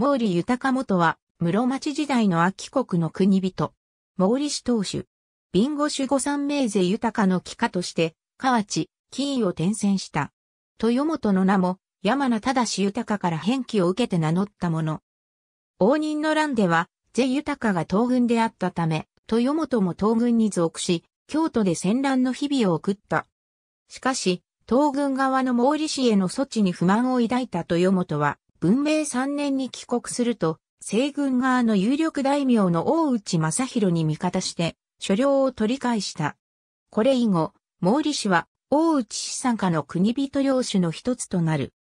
毛利豊元は、室町時代の秋国の国人。毛利氏当主。ビンゴ守護三名勢豊の帰化として、河内、キーを転戦した。豊本の名も、山名忠豊から返記を受けて名乗ったもの。応仁の乱では、税豊が東軍であったため、豊本も東軍に属し、京都で戦乱の日々を送った。しかし、東軍側の毛利氏への措置に不満を抱いた豊本は、文明3年に帰国すると、西軍側の有力大名の大内正弘に味方して、所領を取り返した。これ以後、毛利氏は大内資産家の国人領主の一つとなる。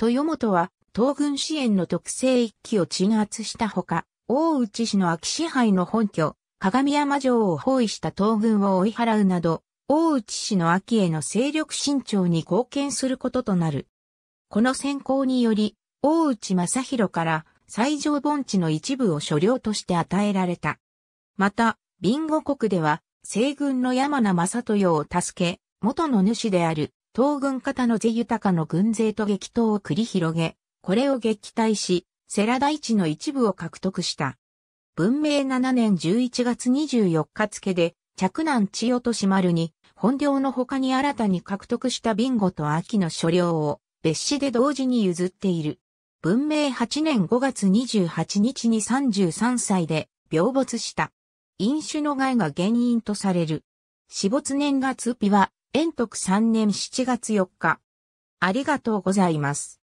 豊本は東軍支援の特性一揆を鎮圧したほか、大内氏の秋支配の本拠、鏡山城を包囲した東軍を追い払うなど、大内氏の秋への勢力伸長に貢献することとなる。この先行により、大内正弘から最上盆地の一部を所領として与えられた。また、ビンゴ国では、西軍の山名正豊を助け、元の主である東軍方の税豊かの軍勢と激闘を繰り広げ、これを撃退し、セラ大地の一部を獲得した。文明7年11月24日付で、着南千代と島丸に、本領の他に新たに獲得したビンゴと秋の所領を、別紙で同時に譲っている。文明8年5月28日に33歳で病没した。飲酒の害が原因とされる。死没年月日は、延徳3年7月4日。ありがとうございます。